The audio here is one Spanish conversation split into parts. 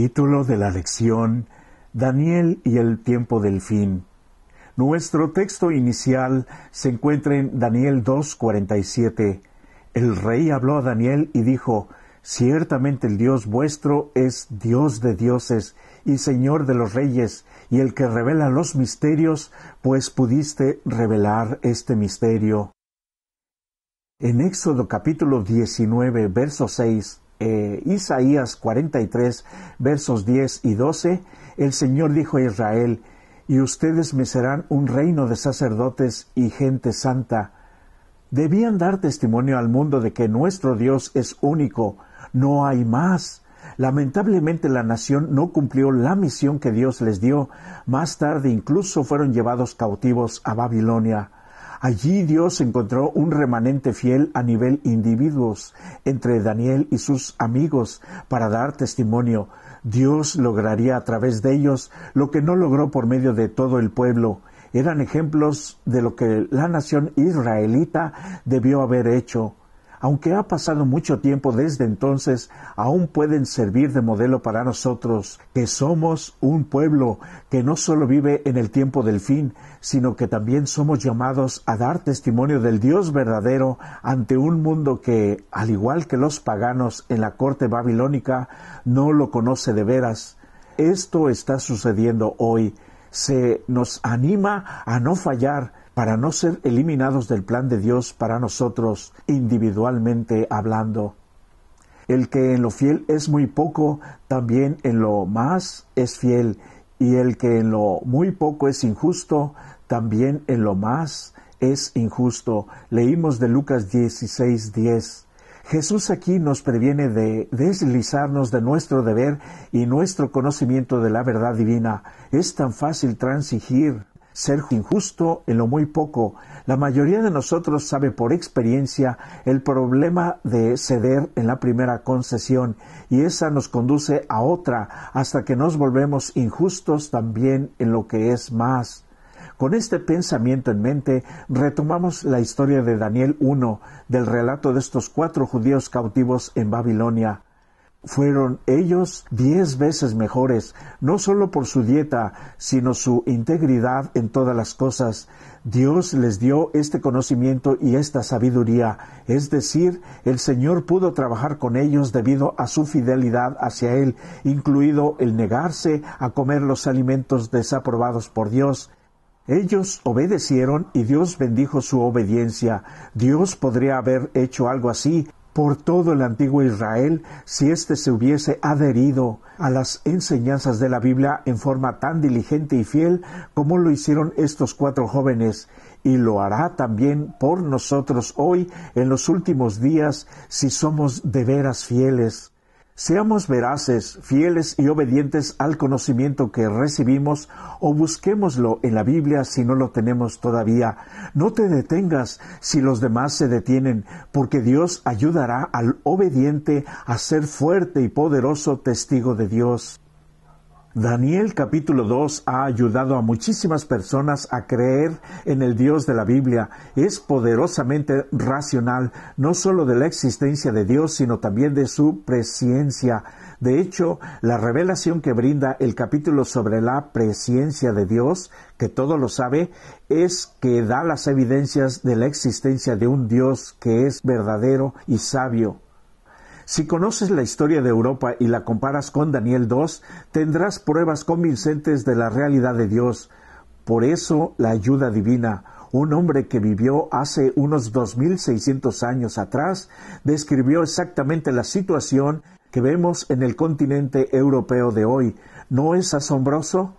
Título de la lección Daniel y el tiempo del fin. Nuestro texto inicial se encuentra en Daniel 2.47. El rey habló a Daniel y dijo, Ciertamente el Dios vuestro es Dios de dioses y Señor de los reyes, y el que revela los misterios, pues pudiste revelar este misterio. En Éxodo capítulo 19, verso 6, eh, Isaías 43, versos 10 y 12, el Señor dijo a Israel, y ustedes me serán un reino de sacerdotes y gente santa. Debían dar testimonio al mundo de que nuestro Dios es único, no hay más. Lamentablemente la nación no cumplió la misión que Dios les dio. Más tarde incluso fueron llevados cautivos a Babilonia. Allí Dios encontró un remanente fiel a nivel individuos entre Daniel y sus amigos para dar testimonio. Dios lograría a través de ellos lo que no logró por medio de todo el pueblo. Eran ejemplos de lo que la nación israelita debió haber hecho. Aunque ha pasado mucho tiempo desde entonces, aún pueden servir de modelo para nosotros, que somos un pueblo que no solo vive en el tiempo del fin, sino que también somos llamados a dar testimonio del Dios verdadero ante un mundo que, al igual que los paganos en la corte babilónica, no lo conoce de veras. Esto está sucediendo hoy. Se nos anima a no fallar, para no ser eliminados del plan de Dios para nosotros individualmente hablando. El que en lo fiel es muy poco, también en lo más es fiel, y el que en lo muy poco es injusto, también en lo más es injusto. Leímos de Lucas 16, Jesús aquí nos previene de deslizarnos de nuestro deber y nuestro conocimiento de la verdad divina. Es tan fácil transigir ser injusto en lo muy poco. La mayoría de nosotros sabe por experiencia el problema de ceder en la primera concesión y esa nos conduce a otra hasta que nos volvemos injustos también en lo que es más. Con este pensamiento en mente, retomamos la historia de Daniel 1, del relato de estos cuatro judíos cautivos en Babilonia fueron ellos diez veces mejores, no solo por su dieta, sino su integridad en todas las cosas. Dios les dio este conocimiento y esta sabiduría, es decir, el Señor pudo trabajar con ellos debido a su fidelidad hacia Él, incluido el negarse a comer los alimentos desaprobados por Dios. Ellos obedecieron y Dios bendijo su obediencia. Dios podría haber hecho algo así, por todo el antiguo Israel si éste se hubiese adherido a las enseñanzas de la Biblia en forma tan diligente y fiel como lo hicieron estos cuatro jóvenes, y lo hará también por nosotros hoy en los últimos días si somos de veras fieles. Seamos veraces, fieles y obedientes al conocimiento que recibimos o busquémoslo en la Biblia si no lo tenemos todavía. No te detengas si los demás se detienen, porque Dios ayudará al obediente a ser fuerte y poderoso testigo de Dios. Daniel capítulo 2 ha ayudado a muchísimas personas a creer en el Dios de la Biblia. Es poderosamente racional, no solo de la existencia de Dios, sino también de su presencia. De hecho, la revelación que brinda el capítulo sobre la presencia de Dios, que todo lo sabe, es que da las evidencias de la existencia de un Dios que es verdadero y sabio. Si conoces la historia de Europa y la comparas con Daniel 2, tendrás pruebas convincentes de la realidad de Dios. Por eso la ayuda divina, un hombre que vivió hace unos 2.600 años atrás, describió exactamente la situación que vemos en el continente europeo de hoy. ¿No es asombroso?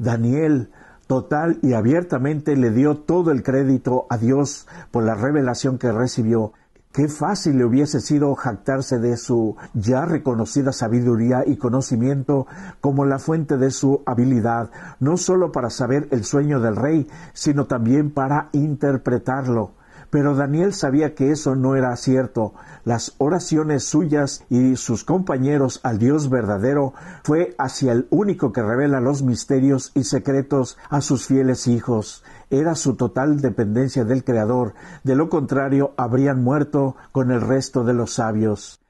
Daniel, total y abiertamente, le dio todo el crédito a Dios por la revelación que recibió Qué fácil le hubiese sido jactarse de su ya reconocida sabiduría y conocimiento como la fuente de su habilidad, no sólo para saber el sueño del rey, sino también para interpretarlo. Pero Daniel sabía que eso no era cierto. Las oraciones suyas y sus compañeros al Dios verdadero fue hacia el único que revela los misterios y secretos a sus fieles hijos era su total dependencia del Creador, de lo contrario habrían muerto con el resto de los sabios.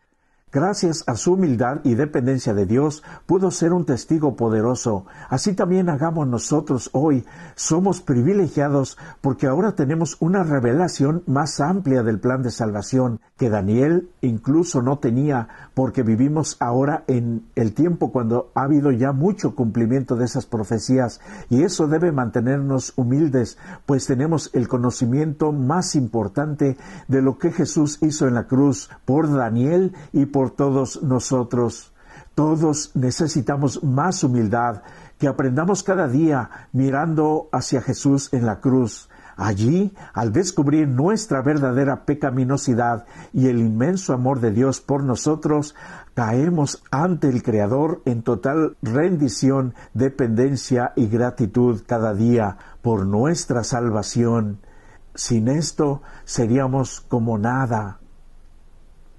Gracias a su humildad y dependencia de Dios, pudo ser un testigo poderoso. Así también hagamos nosotros hoy. Somos privilegiados porque ahora tenemos una revelación más amplia del plan de salvación que Daniel incluso no tenía porque vivimos ahora en el tiempo cuando ha habido ya mucho cumplimiento de esas profecías y eso debe mantenernos humildes pues tenemos el conocimiento más importante de lo que Jesús hizo en la cruz por Daniel y por todos nosotros. Todos necesitamos más humildad, que aprendamos cada día mirando hacia Jesús en la cruz. Allí, al descubrir nuestra verdadera pecaminosidad y el inmenso amor de Dios por nosotros, caemos ante el Creador en total rendición, dependencia y gratitud cada día por nuestra salvación. Sin esto seríamos como nada,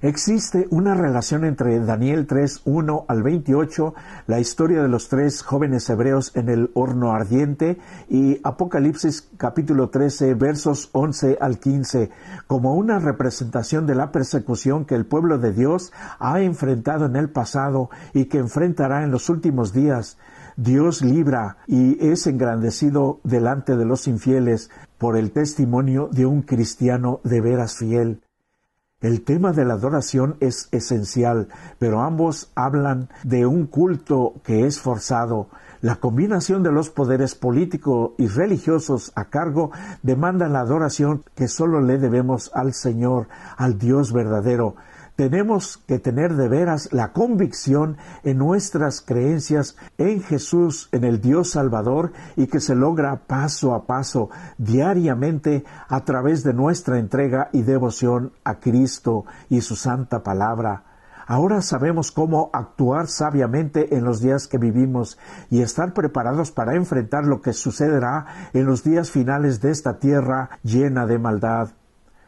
Existe una relación entre Daniel 3, 1 al 28, la historia de los tres jóvenes hebreos en el horno ardiente y Apocalipsis capítulo 13 versos 11 al 15, como una representación de la persecución que el pueblo de Dios ha enfrentado en el pasado y que enfrentará en los últimos días. Dios libra y es engrandecido delante de los infieles por el testimonio de un cristiano de veras fiel. El tema de la adoración es esencial, pero ambos hablan de un culto que es forzado. La combinación de los poderes políticos y religiosos a cargo demanda la adoración que solo le debemos al Señor, al Dios verdadero tenemos que tener de veras la convicción en nuestras creencias en Jesús, en el Dios Salvador, y que se logra paso a paso, diariamente, a través de nuestra entrega y devoción a Cristo y su santa palabra. Ahora sabemos cómo actuar sabiamente en los días que vivimos y estar preparados para enfrentar lo que sucederá en los días finales de esta tierra llena de maldad.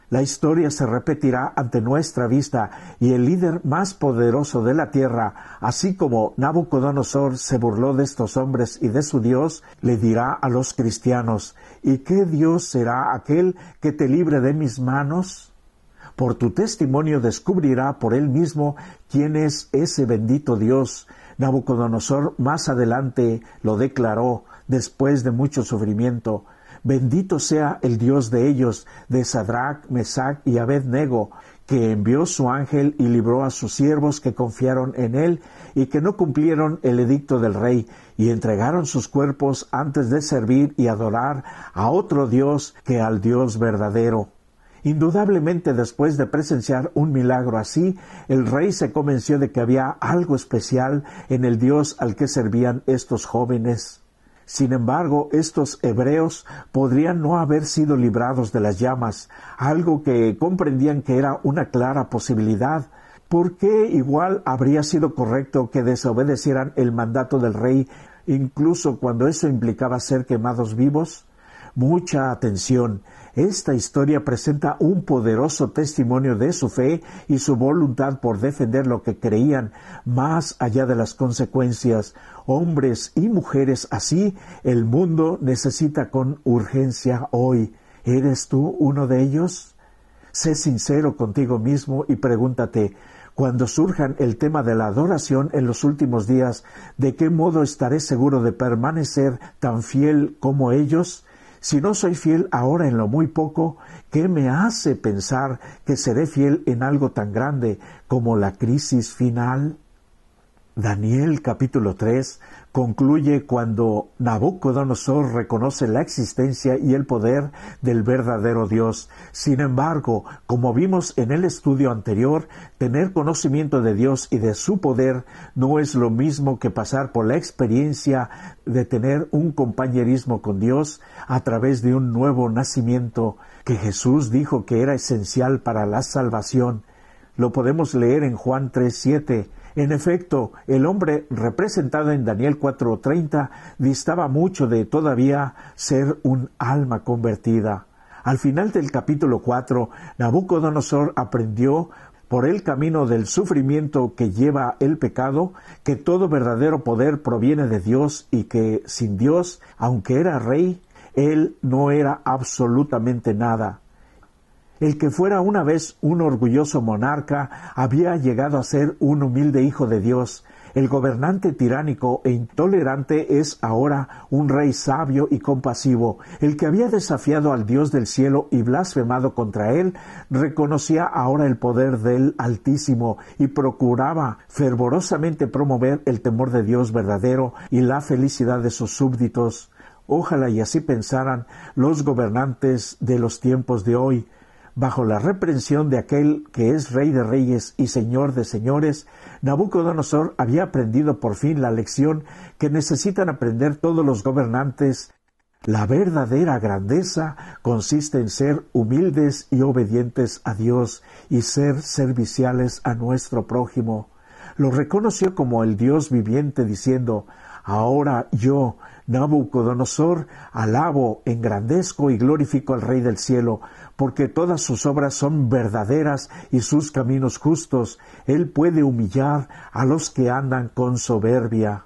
La historia se repetirá ante nuestra vista y el líder más poderoso de la tierra, así como Nabucodonosor se burló de estos hombres y de su Dios, le dirá a los cristianos, ¿y qué Dios será aquel que te libre de mis manos? Por tu testimonio descubrirá por él mismo quién es ese bendito Dios. Nabucodonosor más adelante lo declaró, después de mucho sufrimiento, Bendito sea el Dios de ellos, de Sadrach, Mesach y Abednego, que envió su ángel y libró a sus siervos que confiaron en él y que no cumplieron el edicto del rey, y entregaron sus cuerpos antes de servir y adorar a otro Dios que al Dios verdadero. Indudablemente después de presenciar un milagro así, el rey se convenció de que había algo especial en el Dios al que servían estos jóvenes. Sin embargo, estos hebreos podrían no haber sido librados de las llamas, algo que comprendían que era una clara posibilidad. ¿Por qué igual habría sido correcto que desobedecieran el mandato del rey, incluso cuando eso implicaba ser quemados vivos? Mucha atención. Esta historia presenta un poderoso testimonio de su fe y su voluntad por defender lo que creían más allá de las consecuencias. Hombres y mujeres así, el mundo necesita con urgencia hoy. ¿Eres tú uno de ellos? Sé sincero contigo mismo y pregúntate, cuando surjan el tema de la adoración en los últimos días, ¿de qué modo estaré seguro de permanecer tan fiel como ellos? Si no soy fiel ahora en lo muy poco, ¿qué me hace pensar que seré fiel en algo tan grande como la crisis final? Daniel capítulo 3 concluye cuando Nabucodonosor reconoce la existencia y el poder del verdadero Dios. Sin embargo, como vimos en el estudio anterior, tener conocimiento de Dios y de su poder no es lo mismo que pasar por la experiencia de tener un compañerismo con Dios a través de un nuevo nacimiento que Jesús dijo que era esencial para la salvación. Lo podemos leer en Juan 3:7 en efecto, el hombre representado en Daniel 4:30 distaba mucho de todavía ser un alma convertida. Al final del capítulo 4, Nabucodonosor aprendió por el camino del sufrimiento que lleva el pecado, que todo verdadero poder proviene de Dios y que sin Dios, aunque era rey, él no era absolutamente nada. El que fuera una vez un orgulloso monarca había llegado a ser un humilde hijo de Dios. El gobernante tiránico e intolerante es ahora un rey sabio y compasivo. El que había desafiado al Dios del cielo y blasfemado contra él, reconocía ahora el poder del Altísimo y procuraba fervorosamente promover el temor de Dios verdadero y la felicidad de sus súbditos. Ojalá y así pensaran los gobernantes de los tiempos de hoy, bajo la reprensión de aquel que es rey de reyes y señor de señores, Nabucodonosor había aprendido por fin la lección que necesitan aprender todos los gobernantes. La verdadera grandeza consiste en ser humildes y obedientes a Dios y ser serviciales a nuestro prójimo lo reconoció como el Dios viviente, diciendo, Ahora yo, Nabucodonosor, alabo, engrandezco y glorifico al Rey del cielo, porque todas sus obras son verdaderas y sus caminos justos. Él puede humillar a los que andan con soberbia.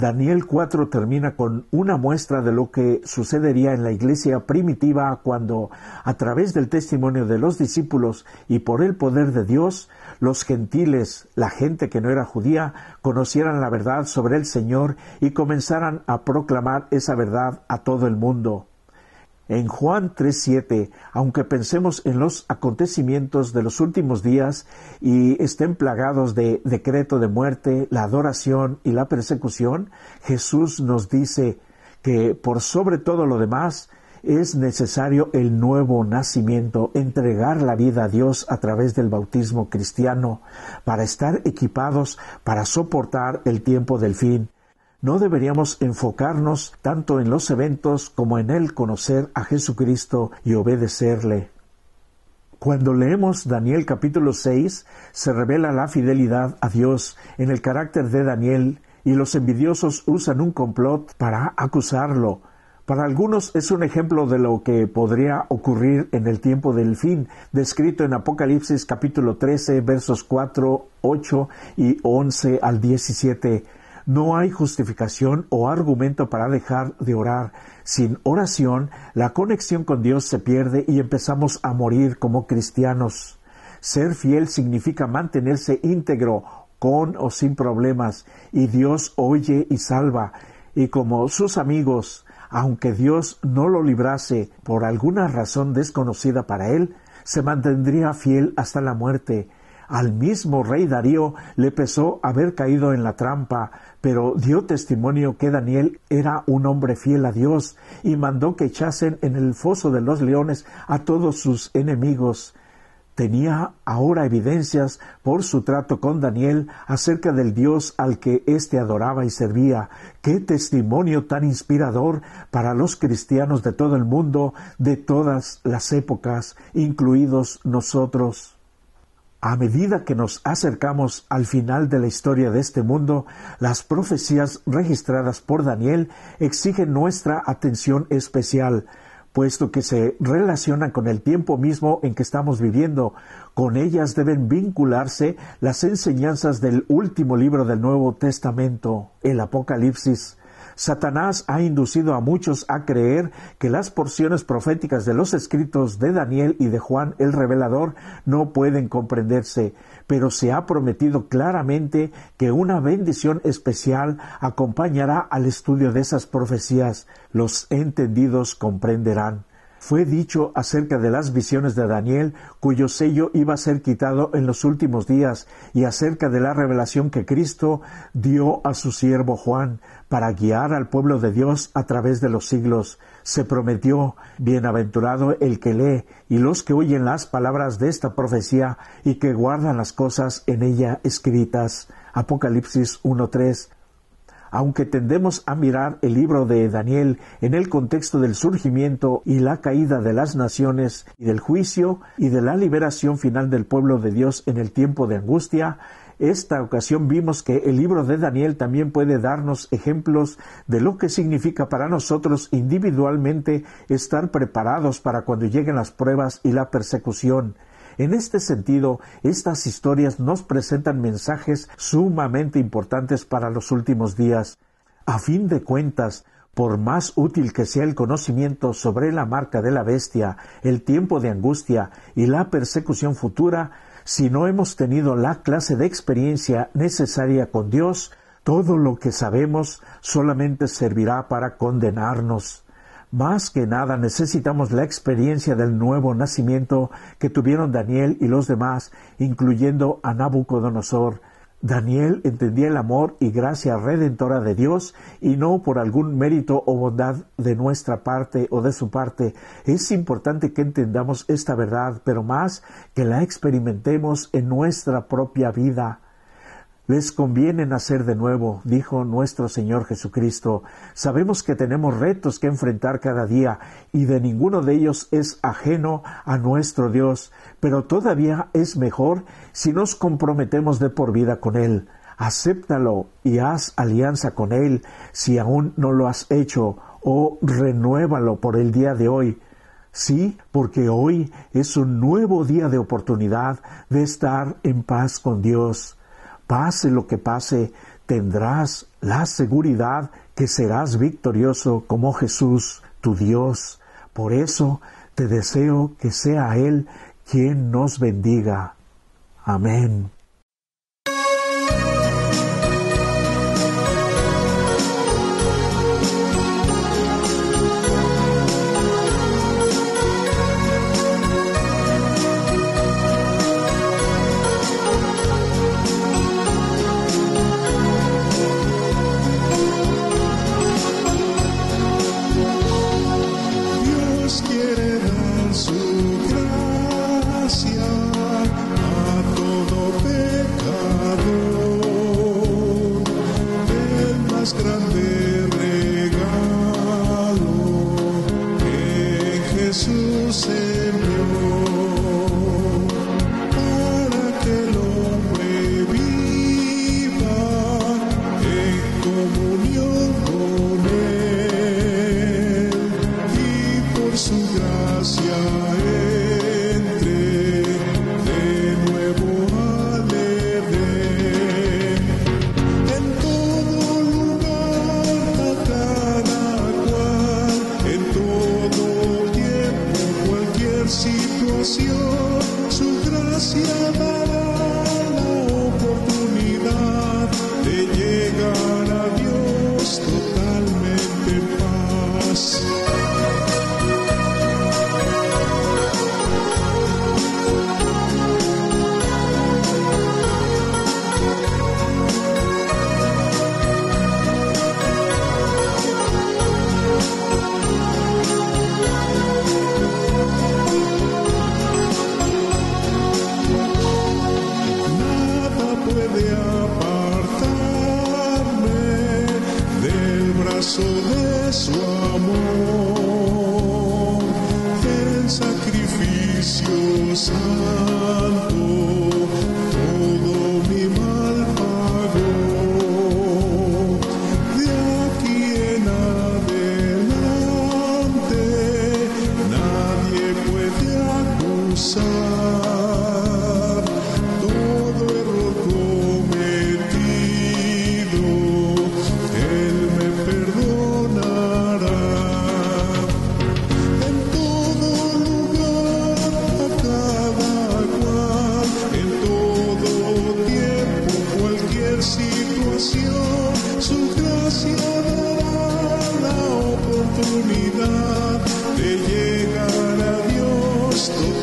Daniel 4 termina con una muestra de lo que sucedería en la iglesia primitiva cuando, a través del testimonio de los discípulos y por el poder de Dios, los gentiles, la gente que no era judía, conocieran la verdad sobre el Señor y comenzaran a proclamar esa verdad a todo el mundo. En Juan 3:7, aunque pensemos en los acontecimientos de los últimos días y estén plagados de decreto de muerte, la adoración y la persecución, Jesús nos dice que por sobre todo lo demás es necesario el nuevo nacimiento, entregar la vida a Dios a través del bautismo cristiano, para estar equipados para soportar el tiempo del fin no deberíamos enfocarnos tanto en los eventos como en el conocer a Jesucristo y obedecerle. Cuando leemos Daniel capítulo 6, se revela la fidelidad a Dios en el carácter de Daniel y los envidiosos usan un complot para acusarlo. Para algunos es un ejemplo de lo que podría ocurrir en el tiempo del fin, descrito en Apocalipsis capítulo 13 versos 4, 8 y 11 al 17 no hay justificación o argumento para dejar de orar. Sin oración, la conexión con Dios se pierde y empezamos a morir como cristianos. Ser fiel significa mantenerse íntegro, con o sin problemas, y Dios oye y salva. Y como sus amigos, aunque Dios no lo librase por alguna razón desconocida para él, se mantendría fiel hasta la muerte. Al mismo rey Darío le pesó haber caído en la trampa, pero dio testimonio que Daniel era un hombre fiel a Dios y mandó que echasen en el foso de los leones a todos sus enemigos. Tenía ahora evidencias por su trato con Daniel acerca del Dios al que éste adoraba y servía. Qué testimonio tan inspirador para los cristianos de todo el mundo, de todas las épocas, incluidos nosotros. A medida que nos acercamos al final de la historia de este mundo, las profecías registradas por Daniel exigen nuestra atención especial, puesto que se relacionan con el tiempo mismo en que estamos viviendo. Con ellas deben vincularse las enseñanzas del último libro del Nuevo Testamento, el Apocalipsis. Satanás ha inducido a muchos a creer que las porciones proféticas de los escritos de Daniel y de Juan el Revelador no pueden comprenderse, pero se ha prometido claramente que una bendición especial acompañará al estudio de esas profecías. Los entendidos comprenderán fue dicho acerca de las visiones de Daniel, cuyo sello iba a ser quitado en los últimos días, y acerca de la revelación que Cristo dio a su siervo Juan para guiar al pueblo de Dios a través de los siglos. Se prometió, bienaventurado el que lee y los que oyen las palabras de esta profecía y que guardan las cosas en ella escritas. Apocalipsis 1.3. Aunque tendemos a mirar el libro de Daniel en el contexto del surgimiento y la caída de las naciones y del juicio y de la liberación final del pueblo de Dios en el tiempo de angustia, esta ocasión vimos que el libro de Daniel también puede darnos ejemplos de lo que significa para nosotros individualmente estar preparados para cuando lleguen las pruebas y la persecución. En este sentido, estas historias nos presentan mensajes sumamente importantes para los últimos días. A fin de cuentas, por más útil que sea el conocimiento sobre la marca de la bestia, el tiempo de angustia y la persecución futura, si no hemos tenido la clase de experiencia necesaria con Dios, todo lo que sabemos solamente servirá para condenarnos. Más que nada necesitamos la experiencia del nuevo nacimiento que tuvieron Daniel y los demás, incluyendo a Nabucodonosor. Daniel entendía el amor y gracia redentora de Dios y no por algún mérito o bondad de nuestra parte o de su parte. Es importante que entendamos esta verdad, pero más que la experimentemos en nuestra propia vida. Les conviene nacer de nuevo, dijo nuestro Señor Jesucristo. Sabemos que tenemos retos que enfrentar cada día y de ninguno de ellos es ajeno a nuestro Dios, pero todavía es mejor si nos comprometemos de por vida con Él. Acéptalo y haz alianza con Él si aún no lo has hecho o renuévalo por el día de hoy. Sí, porque hoy es un nuevo día de oportunidad de estar en paz con Dios. Pase lo que pase, tendrás la seguridad que serás victorioso como Jesús, tu Dios. Por eso te deseo que sea Él quien nos bendiga. Amén. oportunidad de llegar a Dios.